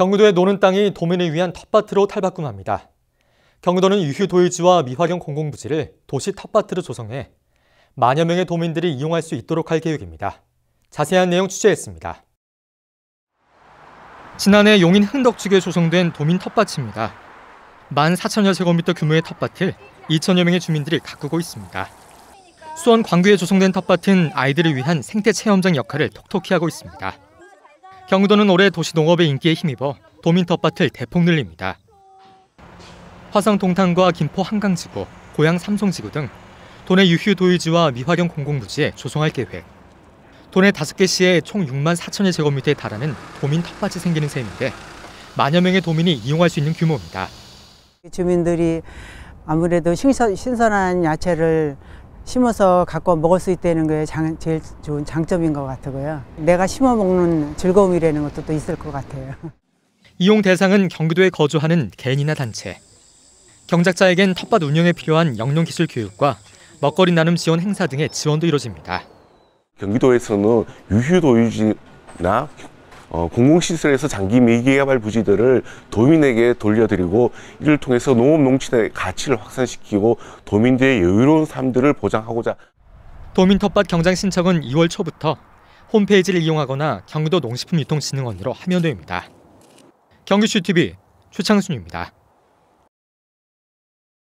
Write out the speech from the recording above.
경기도의 노는 땅이 도민을 위한 텃밭으로 탈바꿈합니다. 경기도는 유휴도의지와 미화경 공공부지를 도시 텃밭으로 조성해 만여 명의 도민들이 이용할 수 있도록 할 계획입니다. 자세한 내용 취재했습니다. 지난해 용인 흥덕지구에 조성된 도민 텃밭입니다. 1만 4천여 제곱미터 규모의 텃밭을 2천여 명의 주민들이 가꾸고 있습니다. 수원 광구에 조성된 텃밭은 아이들을 위한 생태 체험장 역할을 톡톡히 하고 있습니다. 경기도는 올해 도시농업의 인기에 힘입어 도민 텃밭을 대폭 늘립니다. 화성 동탄과 김포 한강지구, 고향 삼송지구 등 도내 유휴 도유지와 미화경 공공부지에 조성할 계획. 도내 5개 시에 총 6만 4천여 제곱미터에 달하는 도민 텃밭이 생기는 셈인데 만여 명의 도민이 이용할 수 있는 규모입니다. 주민들이 아무래도 신선, 신선한 야채를 심어서 갖고 먹을 수 있다는 게 장, 제일 좋은 장점인 것 같고요. 내가 심어 먹는 즐거움이라는 것도 또 있을 것 같아요. 이용 대상은 경기도에 거주하는 개인이나 단체. 경작자에겐 텃밭 운영에 필요한 영농 기술 교육과 먹거리 나눔 지원 행사 등의 지원도 이뤄집니다. 경기도에서는 유휴도유지나 어, 공공시설에서 장기 미개발 부지들을 도민에게 돌려드리고 이를 통해서 농업 농촌의 가치를 확산시키고 도민들의 여유로운 삶들을 보장하고자 도민 텃밭 경장 신청은 2월 초부터 홈페이지를 이용하거나 경기도 농식품유통진흥원으로 하면 됩니다. 경기슈TV 최창순입니다.